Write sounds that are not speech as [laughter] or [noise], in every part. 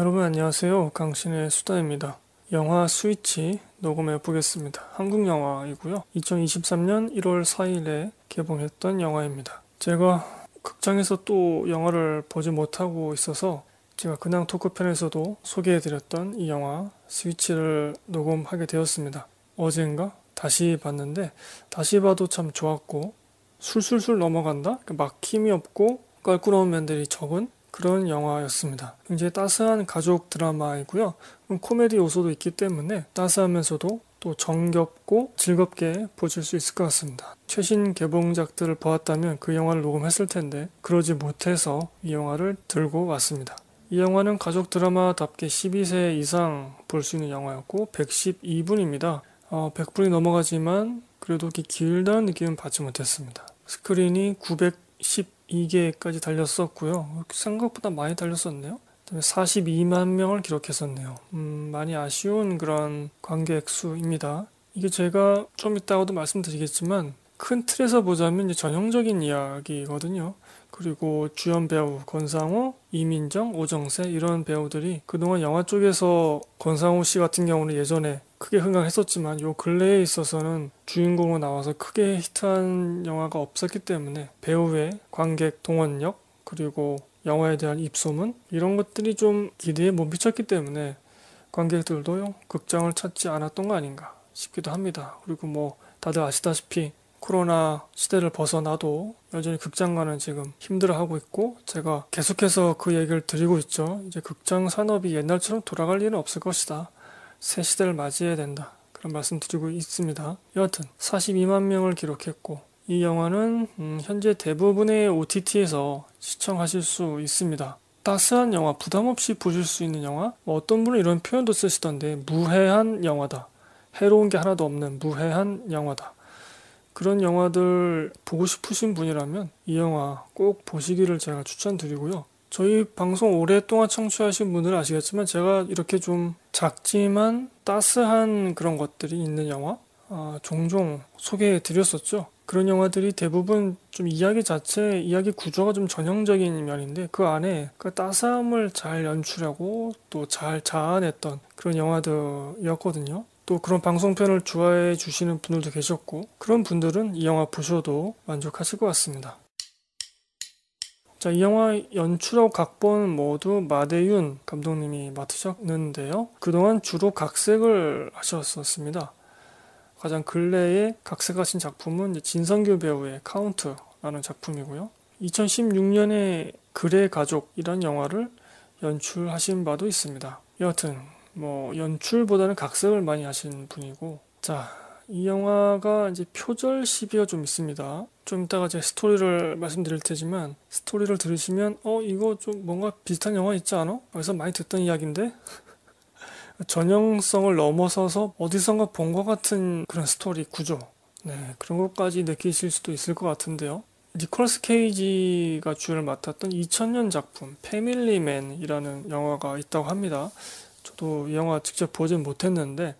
여러분 안녕하세요. 강신의 수다입니다. 영화 스위치 녹음해 보겠습니다. 한국 영화이고요. 2023년 1월 4일에 개봉했던 영화입니다. 제가 극장에서 또 영화를 보지 못하고 있어서 제가 그냥 토크편에서도 소개해드렸던 이 영화 스위치를 녹음하게 되었습니다. 어젠가 다시 봤는데 다시 봐도 참 좋았고 술술술 넘어간다? 그러니까 막힘이 없고 껄끄러운 면들이 적은 그런 영화였습니다. 굉장히 따스한 가족 드라마이고요. 코미디 요소도 있기 때문에 따스하면서도 또 정겹고 즐겁게 보실 수 있을 것 같습니다. 최신 개봉작들을 보았다면 그 영화를 녹음했을 텐데 그러지 못해서 이 영화를 들고 왔습니다. 이 영화는 가족 드라마답게 12세 이상 볼 수 있는 영화였고 112분입니다. 어, 100분이 넘어가지만 그래도 길다는 느낌은 받지 못했습니다. 스크린이 910 2개까지 달렸었고요. 생각보다 많이 달렸었네요. 42만 명을 기록했었네요. 음, 많이 아쉬운 그런 관객 수입니다. 이게 제가 좀 이따가도 말씀드리겠지만 큰 틀에서 보자면 전형적인 이야기거든요. 그리고 주연 배우 권상우, 이민정, 오정세 이런 배우들이 그동안 영화 쪽에서 권상우 씨 같은 경우는 예전에 크게 흥강했었지만요 근래에 있어서는 주인공으로 나와서 크게 히트한 영화가 없었기 때문에 배우의 관객 동원력 그리고 영화에 대한 입소문 이런 것들이 좀 기대에 못 미쳤기 때문에 관객들도 극장을 찾지 않았던 거 아닌가 싶기도 합니다. 그리고 뭐 다들 아시다시피 코로나 시대를 벗어나도 여전히 극장가는 지금 힘들어하고 있고 제가 계속해서 그 얘기를 드리고 있죠. 이제 극장 산업이 옛날처럼 돌아갈 일은 없을 것이다. 새 시대를 맞이해야 된다. 그런 말씀 드리고 있습니다. 여하튼 42만 명을 기록했고 이 영화는 음 현재 대부분의 OTT에서 시청하실 수 있습니다. 따스한 영화, 부담 없이 보실 수 있는 영화. 뭐 어떤 분은 이런 표현도 쓰시던데 무해한 영화다. 해로운 게 하나도 없는 무해한 영화다. 그런 영화들 보고 싶으신 분이라면 이 영화 꼭 보시기를 제가 추천드리고요. 저희 방송 오랫동안 청취하신 분들은 아시겠지만 제가 이렇게 좀 작지만 따스한 그런 것들이 있는 영화 아, 종종 소개해 드렸었죠. 그런 영화들이 대부분 좀 이야기 자체, 이야기 구조가 좀 전형적인 면인데 그 안에 그 따스함을 잘 연출하고 또 잘 자아냈던 그런 영화들이었거든요. 또 그런 방송편을 좋아해 주시는 분들도 계셨고 그런 분들은 이 영화 보셔도 만족하실 것 같습니다. 자, 이 영화 연출하고 각본 모두 마대윤 감독님이 맡으셨는데요. 그동안 주로 각색을 하셨었습니다. 가장 근래에 각색하신 작품은 진성규 배우의 카운트라는 작품이고요. 2016년에 그의 가족이란 영화를 연출하신 바도 있습니다. 여하튼 뭐 연출보다는 각색을 많이 하신 분이고 자 이 영화가 이제 표절 시비가 좀 있습니다. 좀 이따가 제 스토리를 말씀드릴 테지만 스토리를 들으시면 어 이거 좀 뭔가 비슷한 영화 있지 않아? 그래서 많이 듣던 이야기인데 [laughs] 전형성을 넘어서서 어디선가 본 것 같은 그런 스토리 구조 네 그런 것까지 느끼실 수도 있을 것 같은데요. 니콜스 라 케이지가 주연을 맡았던 2000년 작품 패밀리맨이라는 영화가 있다고 합니다. 저도 이 영화 직접 보진 못했는데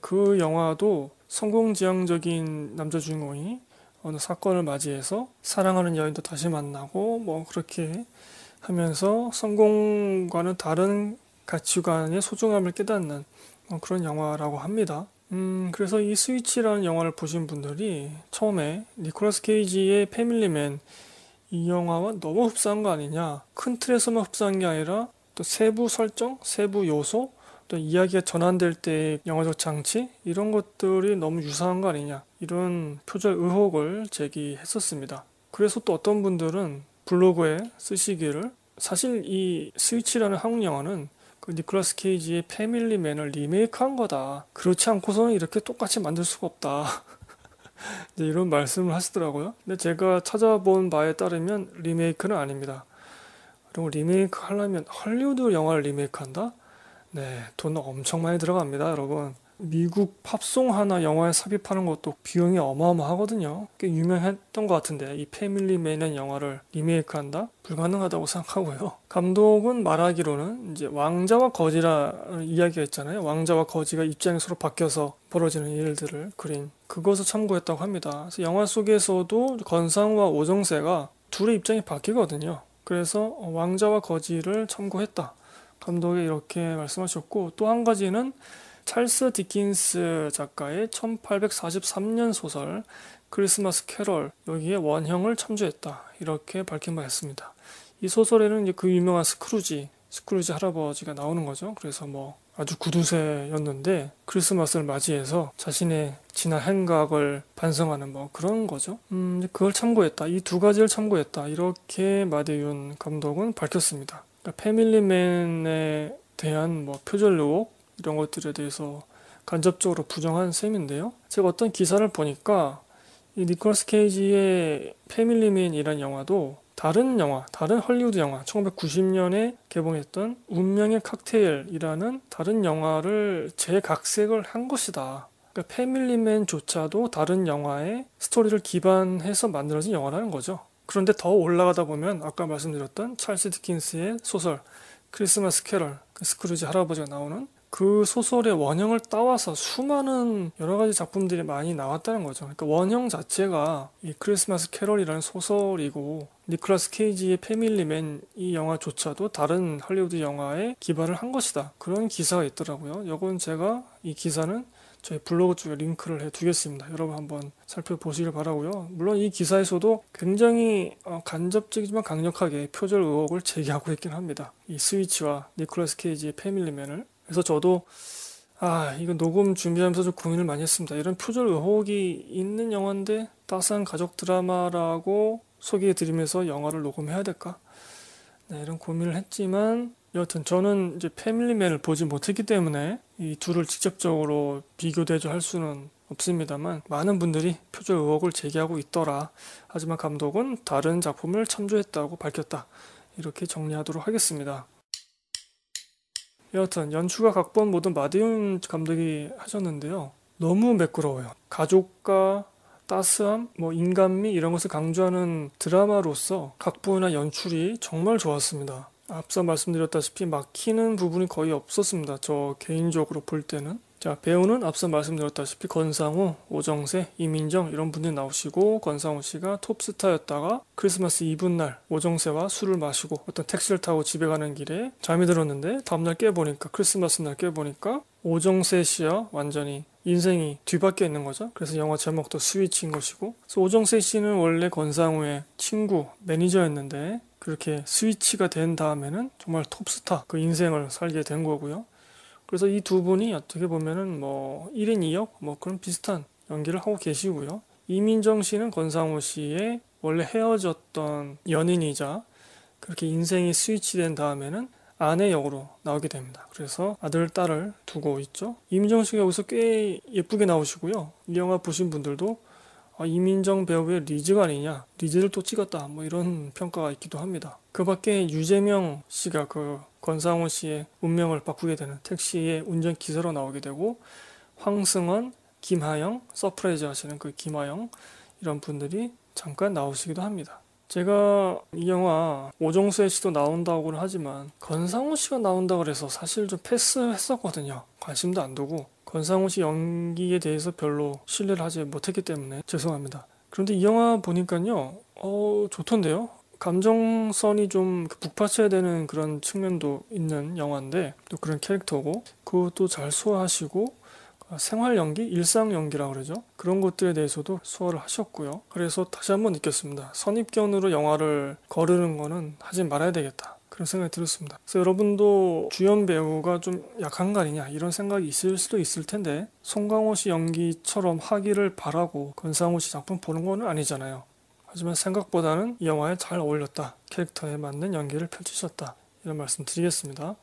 그 영화도 성공지향적인 남자 주인공이 어느 사건을 맞이해서 사랑하는 여인도 다시 만나고 뭐 그렇게 하면서 성공과는 다른 가치관의 소중함을 깨닫는 어, 그런 영화라고 합니다. 음, 그래서 이 스위치라는 영화를 보신 분들이 처음에 니콜라스 케이지의 패밀리맨 이 영화와 너무 흡사한 거 아니냐. 큰 틀에서만 흡사한 게 아니라 또 세부 설정, 세부 요소, 또 이야기가 전환될 때의 영화적 장치 이런 것들이 너무 유사한 거 아니냐 이런 표절 의혹을 제기했었습니다. 그래서 또 어떤 분들은 블로그에 쓰시기를 사실 이 스위치라는 한국 영화는 그 니콜라스 케이지의 패밀리맨을 리메이크한 거다. 그렇지 않고서는 이렇게 똑같이 만들 수가 없다. [laughs] 이런 말씀을 하시더라고요. 근데 제가 찾아본 바에 따르면 리메이크는 아닙니다. 그리고 리메이크 하려면 할리우드 영화를 리메이크 한다? 네, 돈 엄청 많이 들어갑니다, 여러분. 미국 팝송 하나 영화에 삽입하는 것도 비용이 어마어마하거든요. 꽤 유명했던 것 같은데 이 패밀리 맨의 영화를 리메이크한다? 불가능하다고 생각하고요. 감독은 말하기로는 이제 왕자와 거지라 이야기가 있잖아요. 왕자와 거지가 입장이 서로 바뀌어서 벌어지는 일들을 그린 그것을 참고했다고 합니다. 그래서 영화 속에서도 건상우 오정세가 둘의 입장이 바뀌거든요. 그래서 왕자와 거지를 참고했다. 감독이 이렇게 말씀하셨고 또 한 가지는 찰스 디킨스 작가의 1843년 소설 크리스마스 캐럴 여기에 원형을 참조했다. 이렇게 밝힌 바 있습니다. 이 소설에는 이제 그 유명한 스크루지 스크루지 할아버지가 나오는 거죠. 그래서 뭐 아주 구두쇠였는데 크리스마스를 맞이해서 자신의 지난 행각을 반성하는 뭐 그런 거죠. 음, 그걸 참고했다. 이 두 가지를 참고했다. 이렇게 마데윤 감독은 밝혔습니다. 그러니까 패밀리맨에 대한 뭐 표절 의혹 이런 것들에 대해서 간접적으로 부정한 셈인데요. 제가 어떤 기사를 보니까 이 니콜스 케이지의 패밀리맨이란 영화도 다른 영화, 다른 헐리우드 영화, 1990년에 개봉했던 운명의 칵테일이라는 다른 영화를 재각색을 한 것이다. 그러니까 패밀리맨조차도 다른 영화의 스토리를 기반해서 만들어진 영화라는 거죠. 그런데 더 올라가다 보면 아까 말씀드렸던 찰스 디킨스의 소설 크리스마스 캐럴, 그 스크루지 할아버지가 나오는 그 소설의 원형을 따와서 수많은 여러 가지 작품들이 많이 나왔다는 거죠. 그러니까 원형 자체가 이 크리스마스 캐럴이라는 소설이고 니클라스 케이지의 패밀리맨 이 영화조차도 다른 할리우드 영화에 기반을 한 것이다. 그런 기사가 있더라고요. 이건 제가 이 기사는 저희 블로그 쪽에 링크를 해두겠습니다. 여러분 한번 살펴보시길 바라고요. 물론 이 기사에서도 굉장히 어, 간접적이지만 강력하게 표절 의혹을 제기하고 있긴 합니다. 이 스위치와 니콜라스 케이지의 패밀리맨을 그래서 저도 아 이건 녹음 준비하면서 좀 고민을 많이 했습니다. 이런 표절 의혹이 있는 영화인데 따스한 가족 드라마라고 소개해드리면서 영화를 녹음해야 될까? 네, 이런 고민을 했지만 여튼 저는 이제 패밀리맨을 보지 못했기 때문에 이 둘을 직접적으로 비교 대조할 수는 없습니다만 많은 분들이 표절 의혹을 제기하고 있더라. 하지만 감독은 다른 작품을 참조했다고 밝혔다. 이렇게 정리하도록 하겠습니다. 여하튼 연출과 각본 모든 마디온 감독이 하셨는데요. 너무 매끄러워요. 가족과 따스함, 뭐 인간미 이런 것을 강조하는 드라마로서 각본이나 연출이 정말 좋았습니다. 앞서 말씀드렸다시피 막히는 부분이 거의 없었습니다. 저 개인적으로 볼 때는. 자 배우는 앞서 말씀드렸다시피 권상우, 오정세, 이민정 이런 분들이 나오시고 권상우 씨가 톱스타였다가 크리스마스 이브날 오정세와 술을 마시고 어떤 택시를 타고 집에 가는 길에 잠이 들었는데 다음날 깨보니까 크리스마스 날 깨보니까 오정세 씨와 완전히 인생이 뒤바뀌어 있는 거죠. 그래서 영화 제목도 스위치인 것이고. 그래서 오정세 씨는 원래 권상우의 친구, 매니저였는데 그렇게 스위치가 된 다음에는 정말 톱스타 그 인생을 살게 된 거고요. 그래서 이 두 분이 어떻게 보면은 뭐 1인 2역 뭐 그런 비슷한 연기를 하고 계시고요. 이민정 씨는 권상우 씨의 원래 헤어졌던 연인이자 그렇게 인생이 스위치된 다음에는 아내 역으로 나오게 됩니다. 그래서 아들, 딸을 두고 있죠. 이민정 씨가 여기서 꽤 예쁘게 나오시고요. 이 영화 보신 분들도 아, 이민정 배우의 리즈가 아니냐, 리즈를 또 찍었다, 뭐 이런 평가가 있기도 합니다. 그 밖에 유재명 씨가 그 권상우 씨의 운명을 바꾸게 되는 택시의 운전 기사로 나오게 되고 황승원, 김하영, 서프라이즈 하시는 그 김하영 이런 분들이 잠깐 나오시기도 합니다. 제가 이 영화 오정수의 씨도 나온다고는 하지만 권상우 씨가 나온다고 해서 사실 좀 패스했었거든요. 관심도 안 두고 권상우 씨 연기에 대해서 별로 신뢰를 하지 못했기 때문에 죄송합니다. 그런데 이 영화 보니까요, 어, 좋던데요? 감정선이 좀 그 북받쳐야 되는 그런 측면도 있는 영화인데 또 그런 캐릭터고 그것도 잘 소화하시고 아, 생활 연기, 일상 연기라 그러죠. 그런 것들에 대해서도 소화를 하셨고요. 그래서 다시 한번 느꼈습니다. 선입견으로 영화를 거르는 거는 하지 말아야 되겠다. 그런 생각이 들었습니다. 그래서 여러분도 주연 배우가 좀 약한 거 아니냐 이런 생각이 있을 수도 있을 텐데 송강호 씨 연기처럼 하기를 바라고 권상우 씨 작품 보는 건 아니잖아요. 하지만 생각보다는 이 영화에 잘 어울렸다. 캐릭터에 맞는 연기를 펼치셨다. 이런 말씀 드리겠습니다.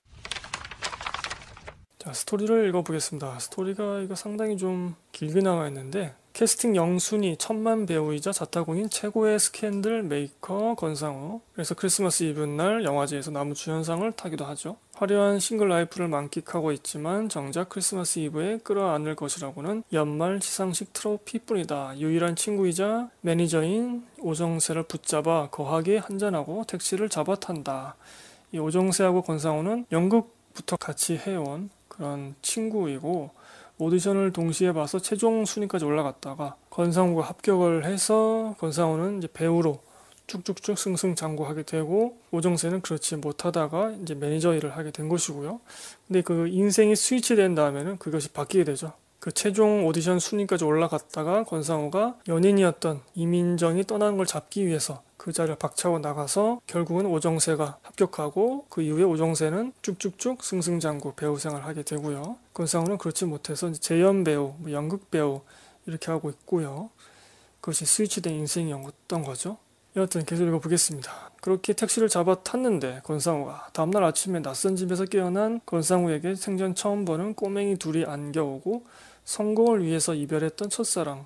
자, 스토리를 읽어보겠습니다. 스토리가 이거 상당히 좀 길게 나와 있는데 캐스팅 영순이 천만 배우이자 자타공인 최고의 스캔들 메이커 권상우. 그래서 크리스마스 이브날 영화제에서 나무 주연상을 타기도 하죠. 화려한 싱글 라이프를 만끽하고 있지만 정작 크리스마스 이브에 끌어안을 것이라고는 연말 시상식 트로피뿐이다. 유일한 친구이자 매니저인 오정세를 붙잡아 거하게 한잔하고 택시를 잡아탄다. 이 오정세하고 권상우는 연극부터 같이 해온 그런 친구이고 오디션을 동시에 봐서 최종 순위까지 올라갔다가 권상우가 합격을 해서 권상우는 이제 배우로 쭉쭉쭉 승승장구하게 되고 오정세는 그렇지 못하다가 이제 매니저 일을 하게 된 것이고요. 근데 그 인생이 스위치된 다음에는 그것이 바뀌게 되죠. 그 최종 오디션 순위까지 올라갔다가 권상우가 연인이었던 이민정이 떠나는 걸 잡기 위해서 그 자리를 박차고 나가서 결국은 오정세가 합격하고 그 이후에 오정세는 쭉쭉쭉 승승장구 배우 생활을 하게 되고요. 권상우는 그렇지 못해서 재연 배우, 뭐 연극 배우 이렇게 하고 있고요. 그것이 스위치된 인생이었던 거죠. 여하튼 계속 읽어보겠습니다. 그렇게 택시를 잡아 탔는데 권상우가 다음날 아침에 낯선 집에서 깨어난 권상우에게 생전 처음 보는 꼬맹이 둘이 안겨오고 성공을 위해서 이별했던 첫사랑.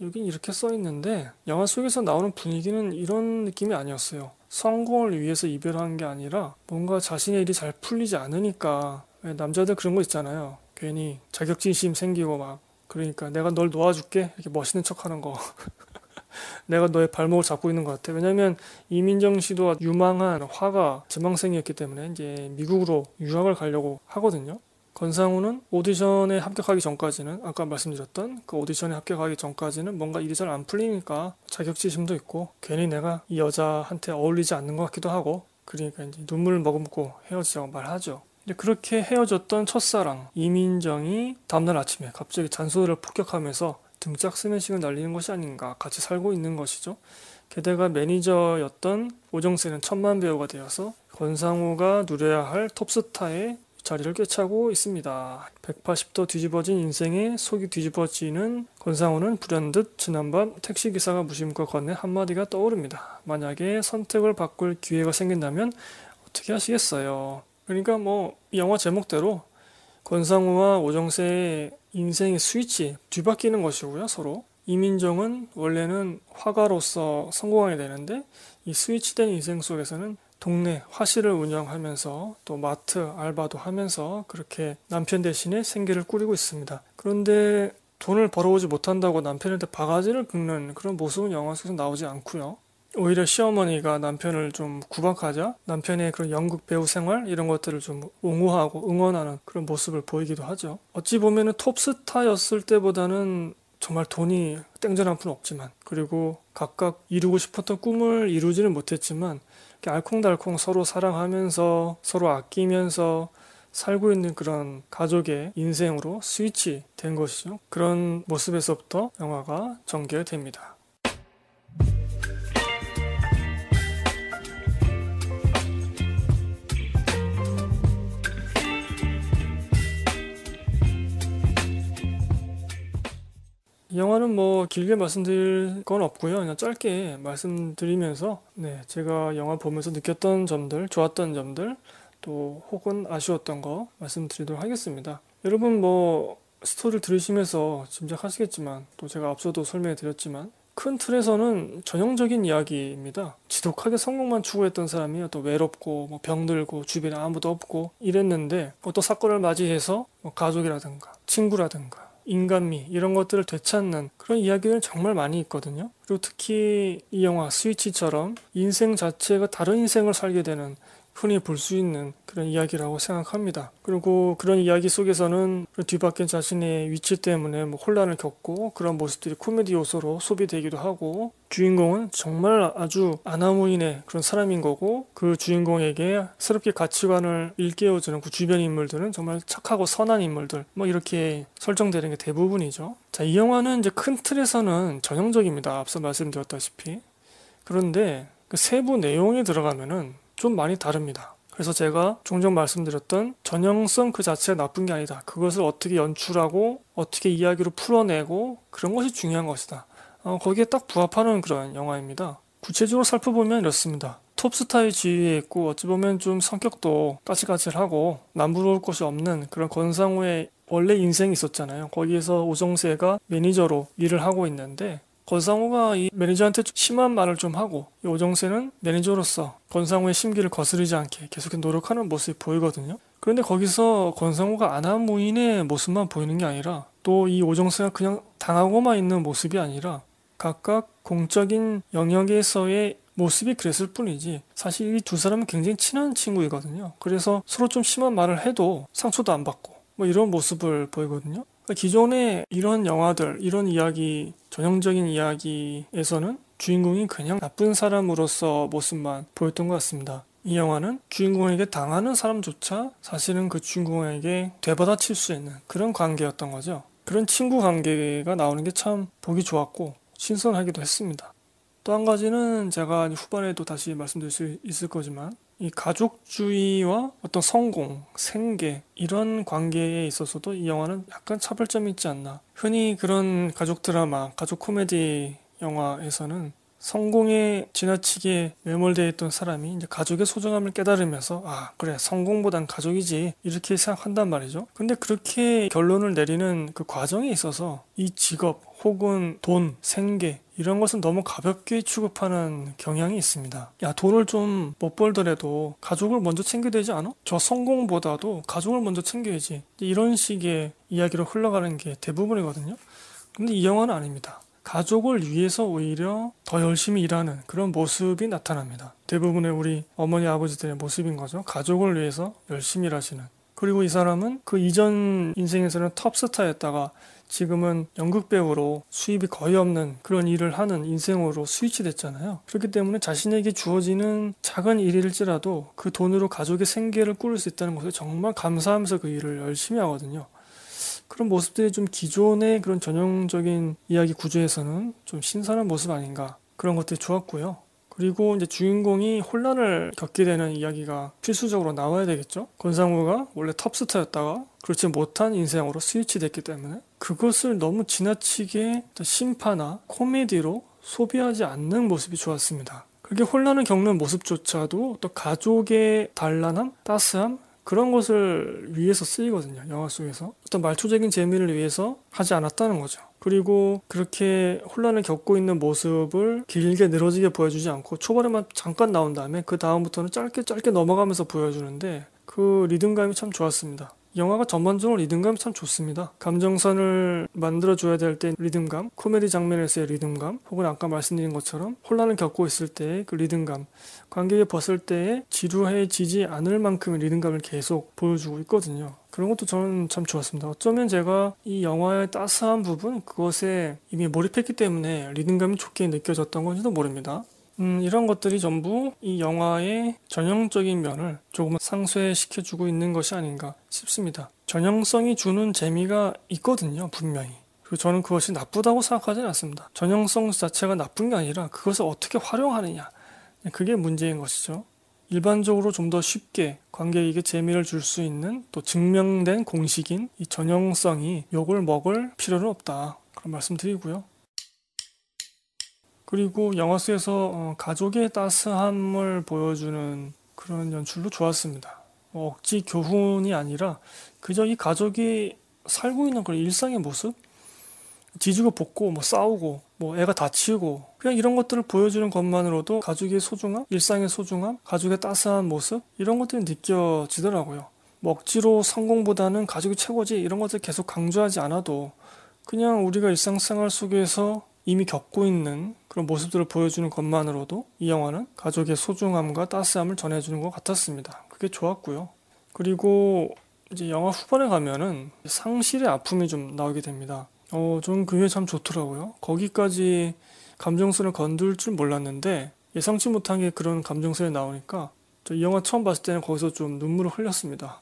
여긴 이렇게 써 있는데 영화 속에서 나오는 분위기는 이런 느낌이 아니었어요. 성공을 위해서 이별한 게 아니라 뭔가 자신의 일이 잘 풀리지 않으니까 남자들 그런 거 있잖아요. 괜히 자격진심 생기고 막 그러니까 내가 널 놓아줄게 이렇게 멋있는 척하는 거. [laughs] 내가 너의 발목을 잡고 있는 것 같아. 왜냐면 이민정 씨도 유망한 화가 지망생이었기 때문에 이제 미국으로 유학을 가려고 하거든요. 권상우는 오디션에 합격하기 전까지는 아까 말씀드렸던 그 오디션에 합격하기 전까지는 뭔가 일이 잘 안 풀리니까 자격지심도 있고 괜히 내가 이 여자한테 어울리지 않는 것 같기도 하고 그러니까 이제 눈물을 머금고 헤어지자고 말하죠. 근데 그렇게 헤어졌던 첫사랑 이민정이 다음날 아침에 갑자기 잔소리를 폭격하면서 등짝 스매싱을 날리는 것이 아닌가 같이 살고 있는 것이죠. 게다가 매니저였던 오정세는 천만 배우가 되어서 권상우가 누려야 할 톱스타의 자리를 꿰차고 있습니다. 180도 뒤집어진 인생에 속이 뒤집어지는 권상우는 불현듯 지난밤 택시기사가 무심코 건넨 한마디가 떠오릅니다. 만약에 선택을 바꿀 기회가 생긴다면 어떻게 하시겠어요? 그러니까 뭐 영화 제목대로 권상우와 오정세의 인생의 스위치 뒤바뀌는 것이고요 서로 이민정은 원래는 화가로서 성공하게 되는데 이 스위치된 인생 속에서는 동네 화실을 운영하면서 또 마트 알바도 하면서 그렇게 남편 대신에 생계를 꾸리고 있습니다. 그런데 돈을 벌어오지 못한다고 남편한테 바가지를 긁는 그런 모습은 영화 속에서 나오지 않고요. 오히려 시어머니가 남편을 좀 구박하자 남편의 그런 연극 배우 생활 이런 것들을 좀 옹호하고 응원하는 그런 모습을 보이기도 하죠. 어찌 보면은 톱스타였을 때보다는 정말 돈이 땡전 한푼 없지만 그리고 각각 이루고 싶었던 꿈을 이루지는 못했지만 알콩달콩 서로 사랑하면서 서로 아끼면서 살고 있는 그런 가족의 인생으로 스위치 된 것이죠. 그런 모습에서부터 영화가 전개됩니다. 영화는 뭐 길게 말씀드릴 건 없고요. 그냥 짧게 말씀드리면서 네, 제가 영화 보면서 느꼈던 점들, 좋았던 점들, 또 혹은 아쉬웠던 거 말씀드리도록 하겠습니다. 여러분 뭐 스토리를 들으시면서 짐작하시겠지만 또 제가 앞서도 설명해 드렸지만 큰 틀에서는 전형적인 이야기입니다. 지독하게 성공만 추구했던 사람이 또 외롭고 뭐 병들고 주변에 아무도 없고 이랬는데 어떤 사건을 맞이해서 뭐 가족이라든가 친구라든가 인간미 이런 것들을 되찾는 그런 이야기들 정말 많이 있거든요. 그리고 특히 이 영화 스위치처럼 인생 자체가 다른 인생을 살게 되는 흔히 볼 수 있는 그런 이야기라고 생각합니다. 그리고 그런 이야기 속에서는 뒤바뀐 자신의 위치 때문에 뭐 혼란을 겪고 그런 모습들이 코미디 요소로 소비되기도 하고 주인공은 정말 아주 아나무인의 그런 사람인 거고 그 주인공에게 새롭게 가치관을 일깨워주는 그 주변 인물들은 정말 착하고 선한 인물들 뭐 이렇게 설정되는 게 대부분이죠. 자, 이 영화는 이제 큰 틀에서는 전형적입니다. 앞서 말씀드렸다시피. 그런데 그 세부 내용에 들어가면은 좀 많이 다릅니다. 그래서 제가 종종 말씀드렸던 전형성 그 자체가 나쁜 게 아니다. 그것을 어떻게 연출하고 어떻게 이야기로 풀어내고 그런 것이 중요한 것이다. 어, 거기에 딱 부합하는 그런 영화입니다. 구체적으로 살펴보면 이렇습니다. 톱스타의 지위에 있고 어찌 보면 좀 성격도 까칠까칠하고 남부러울 것이 없는 그런 권상우의 원래 인생이 있었잖아요. 거기에서 오정세가 매니저로 일을 하고 있는데 권상우가 이 매니저한테 심한 말을 좀 하고 이 오정세는 매니저로서 권상우의 심기를 거스르지 않게 계속 노력하는 모습이 보이거든요. 그런데 거기서 권상우가 아나무인의 모습만 보이는 게 아니라 또 이 오정세가 그냥 당하고만 있는 모습이 아니라 각각 공적인 영역에서의 모습이 그랬을 뿐이지 사실 이 두 사람은 굉장히 친한 친구이거든요. 그래서 서로 좀 심한 말을 해도 상처도 안 받고 뭐 이런 모습을 보이거든요. 그러니까 기존에 이런 영화들, 이런 이야기 전형적인 이야기에서는 주인공이 그냥 나쁜 사람으로서 모습만 보였던 것 같습니다. 이 영화는 주인공에게 당하는 사람조차 사실은 그 주인공에게 되받아칠 수 있는 그런 관계였던 거죠. 그런 친구 관계가 나오는 게 참 보기 좋았고 신선하기도 했습니다. 또 한 가지는 제가 후반에도 다시 말씀드릴 수 있을 거지만 이 가족주의와 어떤 성공, 생계 이런 관계에 있어서도 이 영화는 약간 차별점이 있지 않나. 흔히 그런 가족 드라마, 가족 코미디 영화에서는 성공에 지나치게 매몰되어 있던 사람이 이제 가족의 소중함을 깨달으면서 아 그래 성공보단 가족이지 이렇게 생각한단 말이죠. 근데 그렇게 결론을 내리는 그 과정에 있어서 이 직업 혹은 돈, 생계 이런 것은 너무 가볍게 취급하는 경향이 있습니다. 야, 돈을 좀 못 벌더라도 가족을 먼저 챙겨야 되지 않아? 저 성공보다도 가족을 먼저 챙겨야지. 이런 식의 이야기로 흘러가는 게 대부분이거든요. 근데 이 영화는 아닙니다. 가족을 위해서 오히려 더 열심히 일하는 그런 모습이 나타납니다. 대부분의 우리 어머니 아버지들의 모습인 거죠. 가족을 위해서 열심히 일하시는. 그리고 이 사람은 그 이전 인생에서는 톱스타였다가 지금은 연극 배우로 수입이 거의 없는 그런 일을 하는 인생으로 스위치 됐잖아요. 그렇기 때문에 자신에게 주어지는 작은 일일지라도 그 돈으로 가족의 생계를 꾸릴 수 있다는 것을 정말 감사하면서 그 일을 열심히 하거든요. 그런 모습들이 좀 기존의 그런 전형적인 이야기 구조에서는 좀 신선한 모습 아닌가 그런 것들이 좋았고요. 그리고 이제 주인공이 혼란을 겪게 되는 이야기가 필수적으로 나와야 되겠죠. 권상우가 원래 탑스타였다가 그렇지 못한 인생으로 스위치됐기 때문에 그것을 너무 지나치게 심파나 코미디로 소비하지 않는 모습이 좋았습니다. 그게 혼란을 겪는 모습조차도 또 가족의 단란함, 따스함 그런 것을 위해서 쓰이거든요. 영화 속에서 어떤 말초적인 재미를 위해서 하지 않았다는 거죠. 그리고 그렇게 혼란을 겪고 있는 모습을 길게 늘어지게 보여주지 않고 초반에만 잠깐 나온 다음에 그 다음부터는 짧게 짧게 넘어가면서 보여주는데 그 리듬감이 참 좋았습니다. 영화가 전반적으로 리듬감이 참 좋습니다. 감정선을 만들어줘야 될 때 리듬감, 코미디 장면에서의 리듬감, 혹은 아까 말씀드린 것처럼 혼란을 겪고 있을 때의 그 리듬감, 관객이 벗을 때에 지루해지지 않을 만큼의 리듬감을 계속 보여주고 있거든요. 그런 것도 저는 참 좋았습니다. 어쩌면 제가 이 영화의 따스한 부분, 그것에 이미 몰입했기 때문에 리듬감이 좋게 느껴졌던 건지도 모릅니다. 음, 이런 것들이 전부 이 영화의 전형적인 면을 조금 상쇄시켜주고 있는 것이 아닌가 싶습니다. 전형성이 주는 재미가 있거든요, 분명히. 그리고 저는 그것이 나쁘다고 생각하지는 않습니다. 전형성 자체가 나쁜 게 아니라 그것을 어떻게 활용하느냐. 그게 문제인 것이죠. 일반적으로 좀 더 쉽게 관객에게 재미를 줄 수 있는 또 증명된 공식인 이 전형성이 욕을 먹을 필요는 없다. 그런 말씀 드리고요. 그리고 영화속에서 어, 가족의 따스함을 보여주는 그런 연출도 좋았습니다. 억지 교훈이 아니라 그저 이 가족이 살고 있는 그런 일상의 모습? 뒤지고 볶고 뭐 싸우고 뭐 애가 다치고 그냥 이런 것들을 보여주는 것만으로도 가족의 소중함, 일상의 소중함, 가족의 따스한 모습 이런 것들이 느껴지더라고요. 뭐 억지로 성공보다는 가족이 최고지 이런 것들 계속 강조하지 않아도 그냥 우리가 일상생활 속에서 이미 겪고 있는 그런 모습들을 보여주는 것만으로도 이 영화는 가족의 소중함과 따스함을 전해주는 것 같았습니다. 그게 좋았고요. 그리고 이제 영화 후반에 가면은 상실의 아픔이 좀 나오게 됩니다. 어, 좀 그게 참 좋더라고요. 거기까지 감정선을 건들 줄 몰랐는데 예상치 못한 게 그런 감정선이 나오니까 저 이 영화 처음 봤을 때는 거기서 좀 눈물을 흘렸습니다.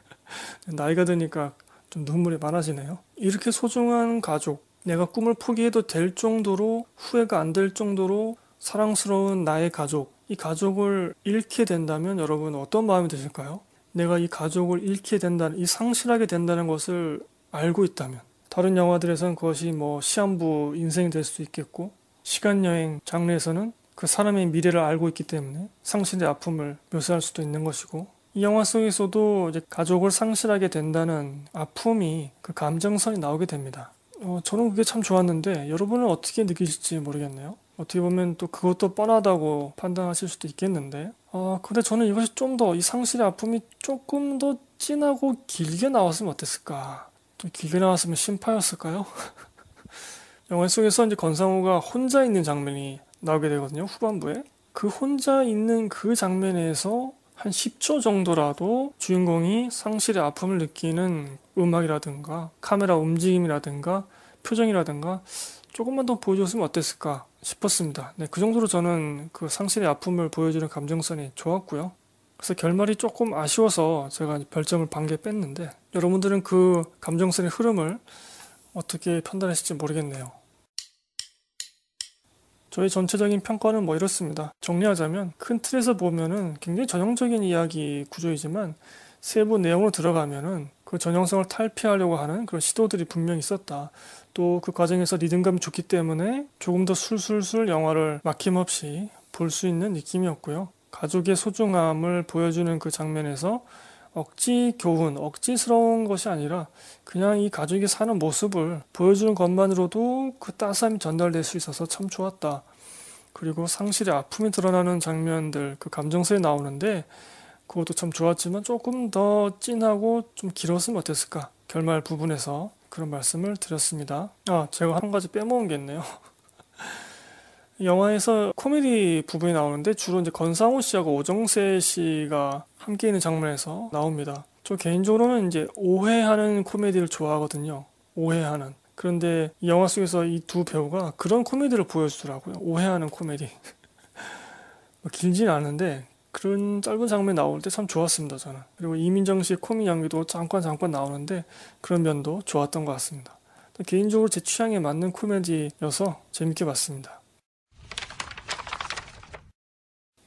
[laughs] 나이가 드니까 좀 눈물이 많아지네요. 이렇게 소중한 가족, 내가 꿈을 포기해도 될 정도로 후회가 안 될 정도로 사랑스러운 나의 가족, 이 가족을 잃게 된다면 여러분 어떤 마음이 드실까요? 내가 이 가족을 잃게 된다는, 이 상실하게 된다는 것을 알고 있다면 다른 영화들에서는 그것이 뭐 시한부 인생이 될 수도 있겠고 시간여행 장르에서는 그 사람의 미래를 알고 있기 때문에 상실의 아픔을 묘사할 수도 있는 것이고 이 영화 속에서도 이제 가족을 상실하게 된다는 아픔이 그 감정선이 나오게 됩니다. 어, 저는 그게 참 좋았는데 여러분은 어떻게 느끼실지 모르겠네요. 어떻게 보면 또 그것도 뻔하다고 판단하실 수도 있겠는데 어, 근데 저는 이것이 좀 더 이 상실의 아픔이 조금 더 진하고 길게 나왔으면 어땠을까? 또 길게 나왔으면 심파였을까요? [laughs] 영화 속에서 이제 권상우가 혼자 있는 장면이 나오게 되거든요 후반부에 그 혼자 있는 그 장면에서 한 10초 정도라도 주인공이 상실의 아픔을 느끼는 음악이라든가 카메라 움직임이라든가 표정이라든가 조금만 더 보여줬으면 어땠을까 싶었습니다. 네, 그 정도로 저는 그 상실의 아픔을 보여주는 감정선이 좋았고요. 그래서 결말이 조금 아쉬워서 제가 별점을 반 개 뺐는데 여러분들은 그 감정선의 흐름을 어떻게 판단했을지 모르겠네요. 저희 전체적인 평가는 뭐 이렇습니다. 정리하자면 큰 틀에서 보면은 굉장히 전형적인 이야기 구조이지만 세부 내용으로 들어가면은 그 전형성을 탈피하려고 하는 그런 시도들이 분명히 있었다. 또 그 과정에서 리듬감이 좋기 때문에 조금 더 술술술 영화를 막힘없이 볼 수 있는 느낌이었고요. 가족의 소중함을 보여주는 그 장면에서 억지 교훈, 억지스러운 것이 아니라 그냥 이 가족이 사는 모습을 보여주는 것만으로도 그 따스함이 전달될 수 있어서 참 좋았다. 그리고 상실의 아픔이 드러나는 장면들, 그 감정선이 나오는데 그것도 참 좋았지만 조금 더 진하고 좀 길었으면 어땠을까? 결말 부분에서 그런 말씀을 드렸습니다. 아, 제가 한 가지 빼먹은 게 있네요. [laughs] 영화에서 코미디 부분이 나오는데 주로 이제 건상호 씨하고 오정세 씨가 함께 있는 장면에서 나옵니다. 저 개인적으로는 이제 오해하는 코미디를 좋아하거든요. 오해하는. 그런데 영화 속에서 이 두 배우가 그런 코미디를 보여주더라고요. 오해하는 코미디. [laughs] 뭐 길진 않은데 그런 짧은 장면 나올 때 참 좋았습니다. 저는. 그리고 이민정 씨 코미 연기도 잠깐 잠깐 나오는데 그런 면도 좋았던 것 같습니다. 개인적으로 제 취향에 맞는 코미디여서 재밌게 봤습니다.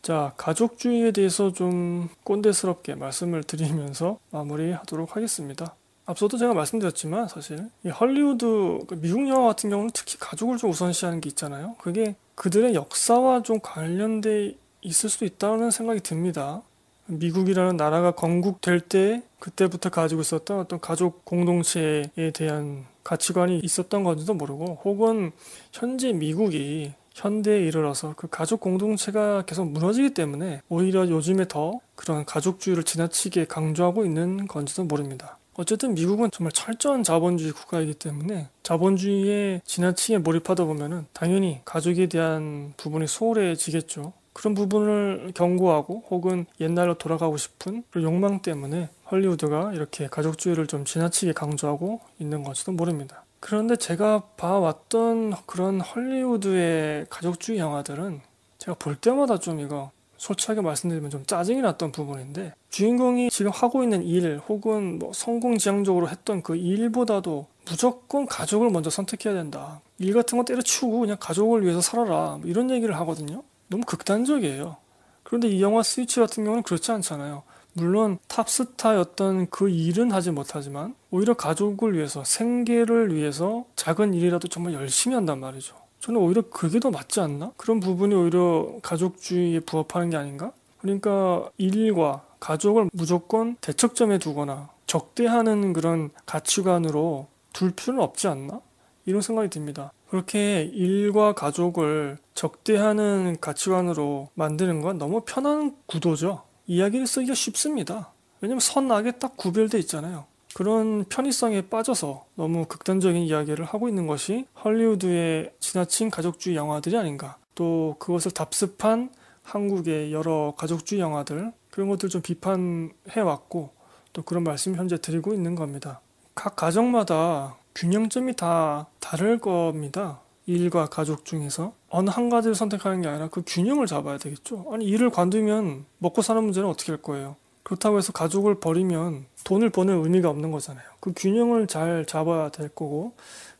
자, 가족주의에 대해서 좀 꼰대스럽게 말씀을 드리면서 마무리하도록 하겠습니다. 앞서도 제가 말씀드렸지만 사실 이 헐리우드 그 미국 영화 같은 경우는 특히 가족을 좀 우선시하는 게 있잖아요. 그게 그들의 역사와 좀 관련돼 있을 수도 있다는 생각이 듭니다. 미국이라는 나라가 건국될 때 그때부터 가지고 있었던 어떤 가족 공동체에 대한 가치관이 있었던 건지도 모르고 혹은 현재 미국이 현대에 이르러서 그 가족 공동체가 계속 무너지기 때문에 오히려 요즘에 더 그런 가족주의를 지나치게 강조하고 있는 건지도 모릅니다. 어쨌든 미국은 정말 철저한 자본주의 국가이기 때문에 자본주의에 지나치게 몰입하다 보면은 당연히 가족에 대한 부분이 소홀해지겠죠. 그런 부분을 경고하고 혹은 옛날로 돌아가고 싶은 욕망 때문에 헐리우드가 이렇게 가족주의를 좀 지나치게 강조하고 있는 건지도 모릅니다. 그런데 제가 봐왔던 그런 헐리우드의 가족주의 영화들은 제가 볼 때마다 좀 이거 솔직하게 말씀드리면 좀 짜증이 났던 부분인데 주인공이 지금 하고 있는 일 혹은 뭐 성공지향적으로 했던 그 일보다도 무조건 가족을 먼저 선택해야 된다. 일 같은 거 때려치우고 그냥 가족을 위해서 살아라. 뭐 이런 얘기를 하거든요. 너무 극단적이에요. 그런데 이 영화 스위치 같은 경우는 그렇지 않잖아요. 물론 탑스타였던 그 일은 하지 못하지만 오히려 가족을 위해서 생계를 위해서 작은 일이라도 정말 열심히 한단 말이죠. 저는 오히려 그게 더 맞지 않나? 그런 부분이 오히려 가족주의에 부합하는 게 아닌가? 그러니까 일과 가족을 무조건 대척점에 두거나 적대하는 그런 가치관으로 둘 필요는 없지 않나? 이런 생각이 듭니다. 그렇게 일과 가족을 적대하는 가치관으로 만드는 건 너무 편한 구도죠. 이야기를 쓰기가 쉽습니다. 왜냐면 선악에 딱 구별돼 있잖아요. 그런 편의성에 빠져서 너무 극단적인 이야기를 하고 있는 것이 할리우드의 지나친 가족주의 영화들이 아닌가. 또 그것을 답습한 한국의 여러 가족주의 영화들 그런 것들 좀 비판해 왔고 또 그런 말씀 현재 드리고 있는 겁니다. 각 가정마다 균형점이 다 다를 겁니다. 일과 가족 중에서 어느 한 가지를 선택하는 게 아니라 그 균형을 잡아야 되겠죠. 아니 일을 관두면 먹고 사는 문제는 어떻게 할 거예요? 그렇다고 해서 가족을 버리면 돈을 버는 의미가 없는 거잖아요. 그 균형을 잘 잡아야 될 거고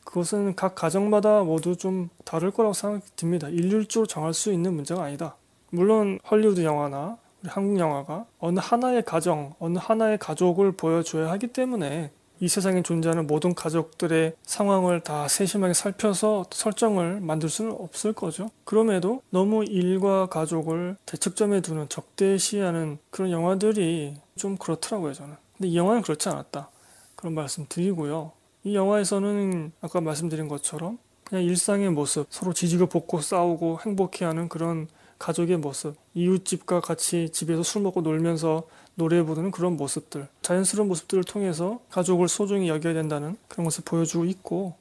그것은 각 가정마다 모두 좀 다를 거라고 생각이 듭니다. 일률적으로 정할 수 있는 문제가 아니다. 물론 헐리우드 영화나 한국 영화가 어느 하나의 가정, 어느 하나의 가족을 보여줘야 하기 때문에 이 세상에 존재하는 모든 가족들의 상황을 다 세심하게 살펴서 설정을 만들 수는 없을 거죠. 그럼에도 너무 일과 가족을 대척점에 두는 적대시하는 그런 영화들이 좀 그렇더라고요, 저는. 근데 이 영화는 그렇지 않았다. 그런 말씀 드리고요. 이 영화에서는 아까 말씀드린 것처럼 그냥 일상의 모습, 서로 지지고 볶고 싸우고 행복해하는 그런 가족의 모습, 이웃집과 같이 집에서 술 먹고 놀면서 노래 부르는 그런 모습들, 자연스러운 모습들을 통해서 가족을 소중히 여겨야 된다는 그런 것을 보여주고 있고,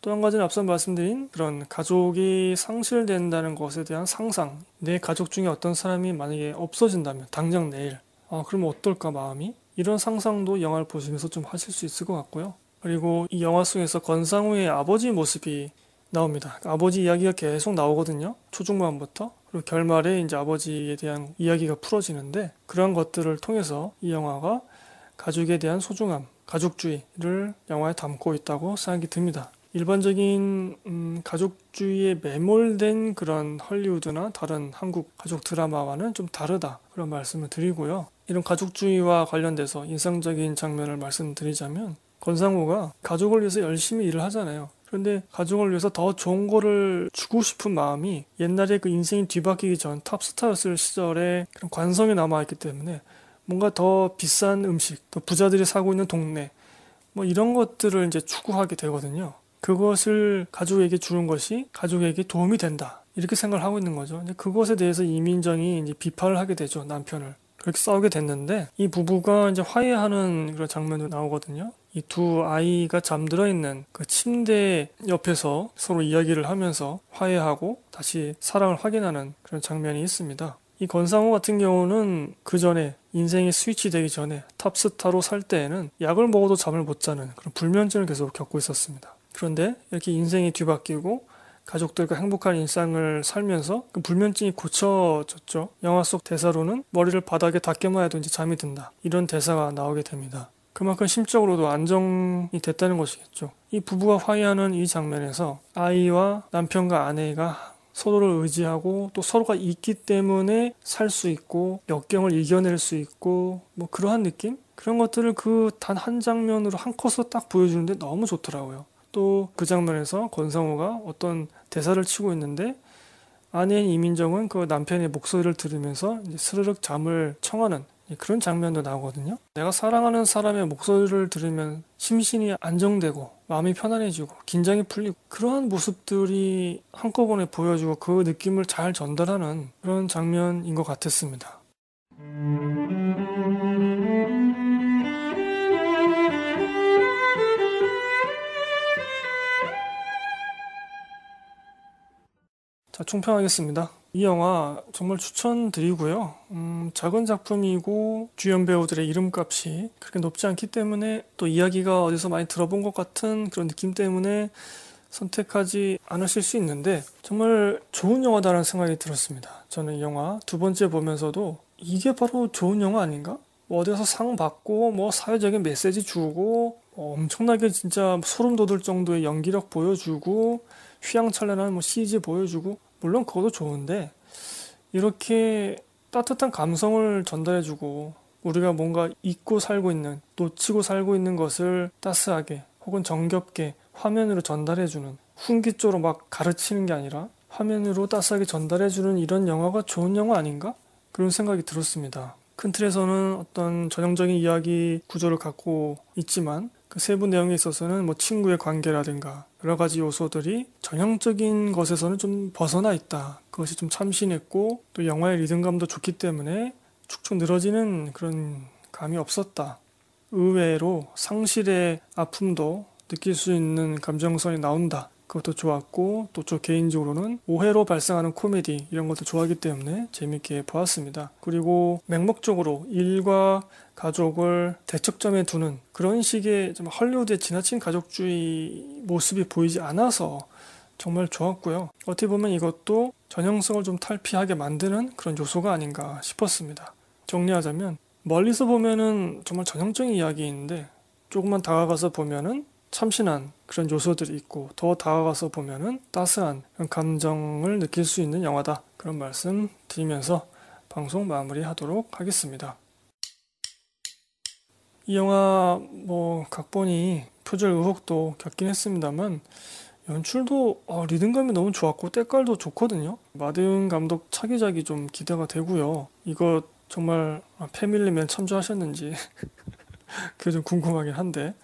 또 한 가지는 앞서 말씀드린 그런 가족이 상실된다는 것에 대한 상상, 내 가족 중에 어떤 사람이 만약에 없어진다면, 당장 내일, 아, 그러면 어떨까 마음이? 이런 상상도 영화를 보시면서 좀 하실 수 있을 것 같고요. 그리고 이 영화 속에서 권상우의 아버지 모습이 나옵니다. 그러니까 아버지 이야기가 계속 나오거든요. 초중반부터. 그리고 결말에 이제 아버지에 대한 이야기가 풀어지는데 그런 것들을 통해서 이 영화가 가족에 대한 소중함, 가족주의를 영화에 담고 있다고 생각이 듭니다. 일반적인 음, 가족주의에 매몰된 그런 헐리우드나 다른 한국 가족 드라마와는 좀 다르다 그런 말씀을 드리고요. 이런 가족주의와 관련돼서 인상적인 장면을 말씀드리자면 권상우가 가족을 위해서 열심히 일을 하잖아요. 그런데 가족을 위해서 더 좋은 거를 주고 싶은 마음이 옛날에 그 인생이 뒤바뀌기 전 탑스타였을 시절에 그런 관성이 남아있기 때문에 뭔가 더 비싼 음식, 또 부자들이 사고 있는 동네, 뭐 이런 것들을 이제 추구하게 되거든요. 그것을 가족에게 주는 것이 가족에게 도움이 된다. 이렇게 생각을 하고 있는 거죠. 이제 그것에 대해서 이민정이 이제 비판을 하게 되죠. 남편을. 그렇게 싸우게 됐는데 이 부부가 이제 화해하는 그런 장면도 나오거든요. 이두 아이가 잠들어 있는 그 침대 옆에서 서로 이야기를 하면서 화해하고 다시 사랑을 확인하는 그런 장면이 있습니다. 이 권상우 같은 경우는 그 전에 인생이 스위치 되기 전에 탑스타로 살 때에는 약을 먹어도 잠을 못 자는 그런 불면증을 계속 겪고 있었습니다. 그런데 이렇게 인생이 뒤바뀌고 가족들과 행복한 일상을 살면서 그 불면증이 고쳐졌죠. 영화 속 대사로는 머리를 바닥에 닦여만 해도 이제 잠이 든다. 이런 대사가 나오게 됩니다. 그만큼 심적으로도 안정이 됐다는 것이겠죠. 이 부부가 화해하는 이 장면에서 아이와 남편과 아내가 서로를 의지하고 또 서로가 있기 때문에 살 수 있고 역경을 이겨낼 수 있고 뭐 그러한 느낌? 그런 것들을 그 단 한 장면으로 한 컷으로 딱 보여주는데 너무 좋더라고요. 또 그 장면에서 권상우가 어떤 대사를 치고 있는데 아내인 이민정은 그 남편의 목소리를 들으면서 스르륵 잠을 청하는 예, 그런 장면도 나오거든요. 내가 사랑하는 사람의 목소리를 들으면 심신이 안정되고 마음이 편안해지고 긴장이 풀리고 그러한 모습들이 한꺼번에 보여주고 그 느낌을 잘 전달하는 그런 장면인 것 같았습니다. 자, 총평하겠습니다. 이 영화 정말 추천드리고요. 음, 작은 작품이고 주연 배우들의 이름값이 그렇게 높지 않기 때문에 또 이야기가 어디서 많이 들어본 것 같은 그런 느낌 때문에 선택하지 않으실 수 있는데 정말 좋은 영화다라는 생각이 들었습니다. 저는 이 영화 두 번째 보면서도 이게 바로 좋은 영화 아닌가? 뭐 어디서 상 받고 뭐 사회적인 메시지 주고 뭐 엄청나게 진짜 소름 돋을 정도의 연기력 보여주고 휘황찬란한 뭐 CG 보여주고 물론 그것도 좋은데 이렇게 따뜻한 감성을 전달해주고 우리가 뭔가 잊고 살고 있는 놓치고 살고 있는 것을 따스하게 혹은 정겹게 화면으로 전달해주는 훈기조로 막 가르치는 게 아니라 화면으로 따스하게 전달해주는 이런 영화가 좋은 영화 아닌가? 그런 생각이 들었습니다. 큰 틀에서는 어떤 전형적인 이야기 구조를 갖고 있지만 그 세부 내용에 있어서는 뭐 친구의 관계라든가 여러 가지 요소들이 전형적인 것에서는 좀 벗어나 있다. 그것이 좀 참신했고 또 영화의 리듬감도 좋기 때문에 축축 늘어지는 그런 감이 없었다. 의외로 상실의 아픔도 느낄 수 있는 감정선이 나온다. 그것도 좋았고 또 저 개인적으로는 오해로 발생하는 코미디 이런 것도 좋아하기 때문에 재밌게 보았습니다. 그리고 맹목적으로 일과 가족을 대척점에 두는 그런 식의 좀 헐리우드의 지나친 가족주의 모습이 보이지 않아서 정말 좋았고요. 어떻게 보면 이것도 전형성을 좀 탈피하게 만드는 그런 요소가 아닌가 싶었습니다. 정리하자면 멀리서 보면은 정말 전형적인 이야기인데 조금만 다가가서 보면은 참신한 그런 요소들이 있고 더 다가가서 보면은 따스한 감정을 느낄 수 있는 영화다 그런 말씀 드리면서 방송 마무리하도록 하겠습니다. 이 영화 뭐 각본이 표절 의혹도 겪긴 했습니다만 연출도 어, 리듬감이 너무 좋았고 때깔도 좋거든요. 마대윤 감독 차기작이 좀 기대가 되고요. 이거 정말 아, 패밀리맨 참조하셨는지 [laughs] 그게 좀 궁금하긴 한데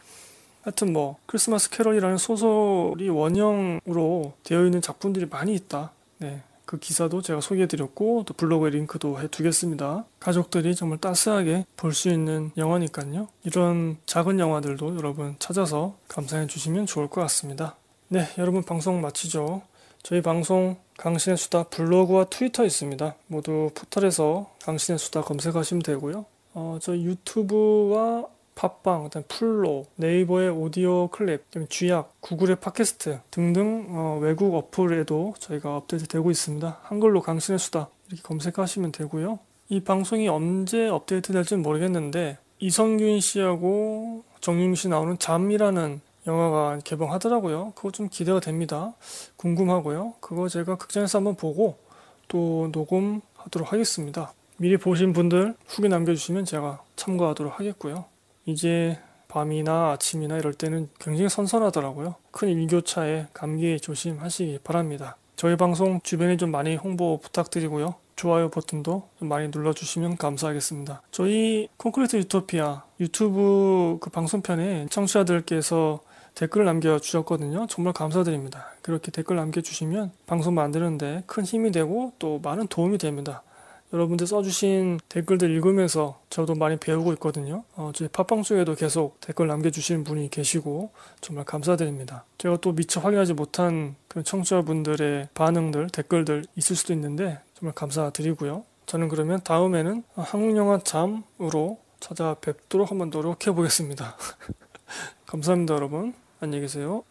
하여튼 뭐 크리스마스 캐럴이라는 소설이 원형으로 되어 있는 작품들이 많이 있다. 네. 그 기사도 제가 소개해드렸고 또 블로그에 링크도 해두겠습니다. 가족들이 정말 따스하게 볼 수 있는 영화니까요. 이런 작은 영화들도 여러분 찾아서 감상해 주시면 좋을 것 같습니다. 네, 여러분 방송 마치죠. 저희 방송 강신의 수다 블로그와 트위터 있습니다. 모두 포털에서 강신의 수다 검색하시면 되고요. 어, 저 유튜브와 팟빵, 그다음 풀로, 네이버의 오디오 클립, 쥐약, 구글의 팟캐스트 등등 어, 외국 어플에도 저희가 업데이트되고 있습니다. 한글로 강신의 수다 이렇게 검색하시면 되고요. 이 방송이 언제 업데이트될지는 모르겠는데 이성균 씨하고 정윤 씨 나오는 잠이라는 영화가 개봉하더라고요. 그거 좀 기대가 됩니다. 궁금하고요. 그거 제가 극장에서 한번 보고 또 녹음하도록 하겠습니다. 미리 보신 분들 후기 남겨주시면 제가 참고하도록 하겠고요. 이제 밤이나 아침이나 이럴 때는 굉장히 선선하더라고요. 큰 일교차에 감기 조심하시기 바랍니다. 저희 방송 주변에 좀 많이 홍보 부탁드리고요. 좋아요 버튼도 많이 눌러주시면 감사하겠습니다. 저희 콘크리트 유토피아 유튜브 그 방송편에 청취자들께서 댓글 남겨주셨거든요. 정말 감사드립니다. 그렇게 댓글 남겨주시면 방송 만드는데 큰 힘이 되고 또 많은 도움이 됩니다. 여러분들 써주신 댓글들 읽으면서 저도 많이 배우고 있거든요. 어, 저희 팟빵수에도 계속 댓글 남겨주시는 분이 계시고 정말 감사드립니다. 제가 또 미처 확인하지 못한 그런 청취자분들의 반응들, 댓글들 있을 수도 있는데 정말 감사드리고요. 저는 그러면 다음에는 한국영화 잠으로 찾아뵙도록 한번 노력해 보겠습니다. [laughs] 감사합니다, 여러분. 안녕히 계세요.